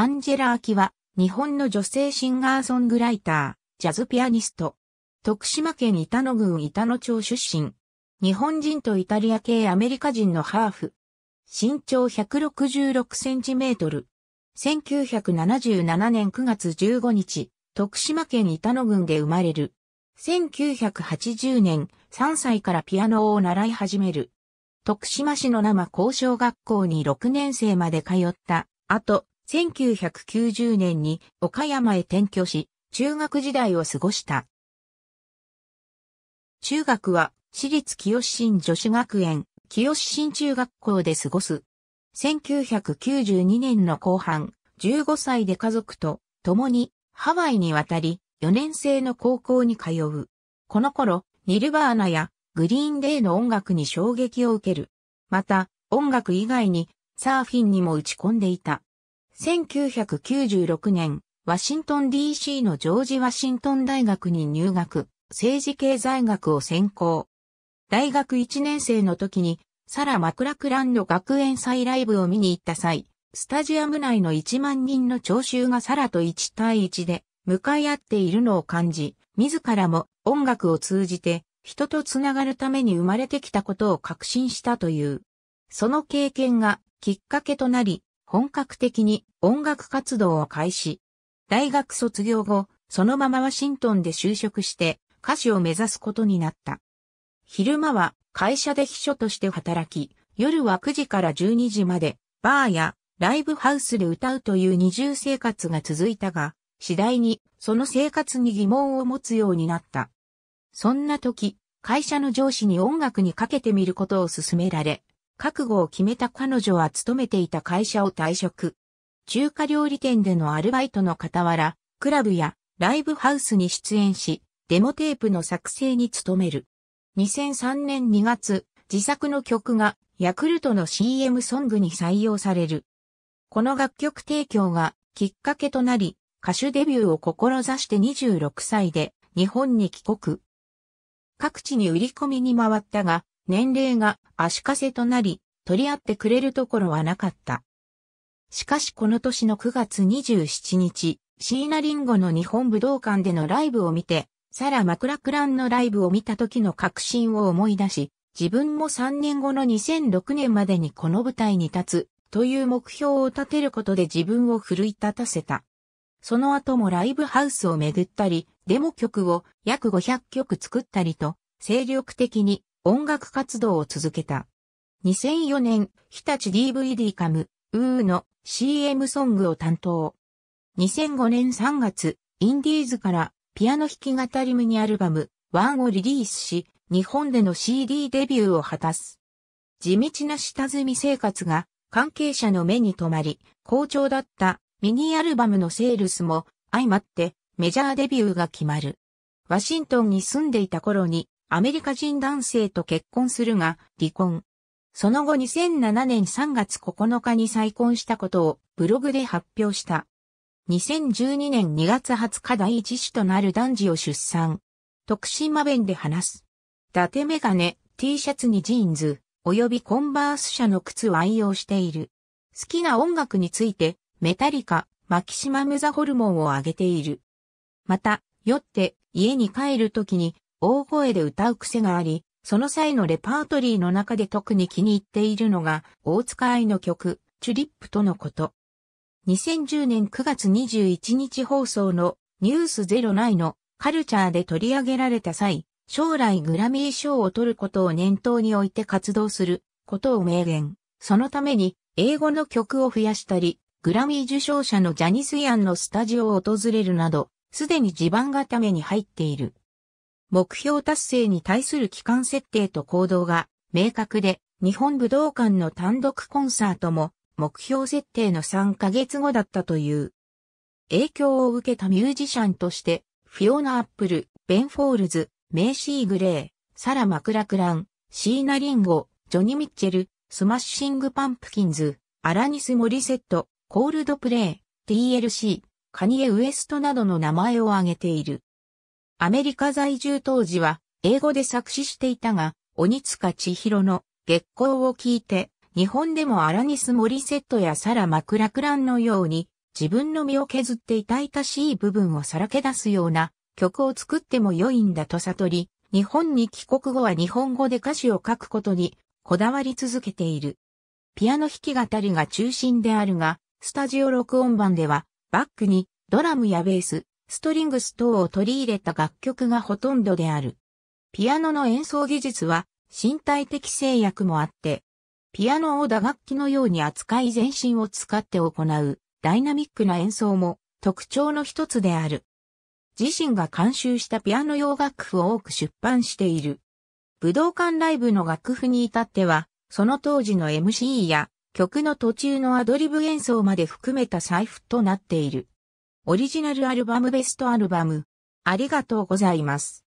アンジェラ・アキは、日本の女性シンガーソングライター、ジャズピアニスト。徳島県板野郡板野町出身。日本人とイタリア系アメリカ人のハーフ。身長166センチメートル。1977年9月15日、徳島県板野郡で生まれる。1980年、3歳からピアノを習い始める。徳島市の生交渉学校に6年生まで通った。後、1990年に岡山へ転居し、中学時代を過ごした。中学は、私立清新女子学園、清新中学校で過ごす。1992年の後半、15歳で家族と共にハワイに渡り、4年生の高校に通う。この頃、ニルバーナやグリーンデーの音楽に衝撃を受ける。また、音楽以外にサーフィンにも打ち込んでいた。1996年、ワシントン DC のジョージ・ワシントン大学に入学、政治経済学を専攻。大学1年生の時に、サラ・マクラクランの学園祭ライブを見に行った際、スタジアム内の1万人の聴衆がサラと1対1で向かい合っているのを感じ、自らも音楽を通じて人とつながるために生まれてきたことを確信したという。その経験がきっかけとなり、本格的に音楽活動を開始。大学卒業後、そのままワシントンで就職して歌手を目指すことになった。昼間は会社で秘書として働き、夜は9時から12時までバーやライブハウスで歌うという二重生活が続いたが、次第にその生活に疑問を持つようになった。そんな時、会社の上司に音楽にかけてみることを勧められ、覚悟を決めた彼女は勤めていた会社を退職。中華料理店でのアルバイトの傍ら、クラブやライブハウスに出演し、デモテープの作成に努める。2003年2月、自作の曲がヤクルトの CM ソングに採用される。この楽曲提供がきっかけとなり、歌手デビューを志して26歳で日本に帰国。各地に売り込みに回ったが、年齢が足かせとなり、取り合ってくれるところはなかった。しかしこの年の9月27日、椎名林檎の日本武道館でのライブを見て、サラ・マクラクランのライブを見た時の確信を思い出し、自分も3年後の2006年までにこの舞台に立つという目標を立てることで自分を奮い立たせた。その後もライブハウスを巡ったり、デモ曲を約500曲作ったりと、精力的に音楽活動を続けた。2004年、日立 DVD カム、ウーの CM ソングを担当。2005年3月、インディーズからピアノ弾き語りミニアルバム、ワンをリリースし、日本での CD デビューを果たす。地道な下積み生活が関係者の目に留まり、好調だったミニアルバムのセールスも相まってメジャーデビューが決まる。ワシントンに住んでいた頃にアメリカ人男性と結婚するが、離婚。その後2007年3月9日に再婚したことをブログで発表した。2012年2月20日第一子となる男児を出産。徳島弁で話す。伊達メガネ、T シャツにジーンズ、及びコンバース社の靴を愛用している。好きな音楽について、メタリカ、マキシマムザホルモンをあげている。また、酔って家に帰るときに大声で歌う癖があり、その際のレパートリーの中で特に気に入っているのが、大塚愛の曲、チュリップとのこと。2010年9月21日放送のニュースゼロ内のカルチャーで取り上げられた際、将来グラミー賞を取ることを念頭に置いて活動することを明言。そのために英語の曲を増やしたり、グラミー受賞者のジャニス・ヤンのスタジオを訪れるなど、すでに地盤固めに入っている。目標達成に対する期間設定と行動が明確で、日本武道館の単独コンサートも目標設定の3ヶ月後だったという。影響を受けたミュージシャンとして、フィオナ・アップル、ベン・フォールズ、メイシー・グレー、サラ・マクラクラン、シーナ・リンゴ、ジョニ・ミッチェル、スマッシング・パンプキンズ、アラニス・モリセット、コールドプレイ、TLC、カニエ・ウエストなどの名前を挙げている。アメリカ在住当時は英語で作詞していたが、鬼塚千尋の月光を聞いて、日本でもアラニス・モリセットやサラ・マクラクランのように自分の身を削って痛々しい部分をさらけ出すような曲を作っても良いんだと悟り、日本に帰国後は日本語で歌詞を書くことにこだわり続けている。ピアノ弾き語りが中心であるが、スタジオ録音版ではバックにドラムやベース、ストリングス等を取り入れた楽曲がほとんどである。ピアノの演奏技術は身体的制約もあって、ピアノを打楽器のように扱い全身を使って行うダイナミックな演奏も特徴の一つである。自身が監修したピアノ用楽譜を多く出版している。武道館ライブの楽譜に至っては、その当時の MC や曲の途中のアドリブ演奏まで含めた財布となっている。オリジナルアルバムベストアルバム。ありがとうございます。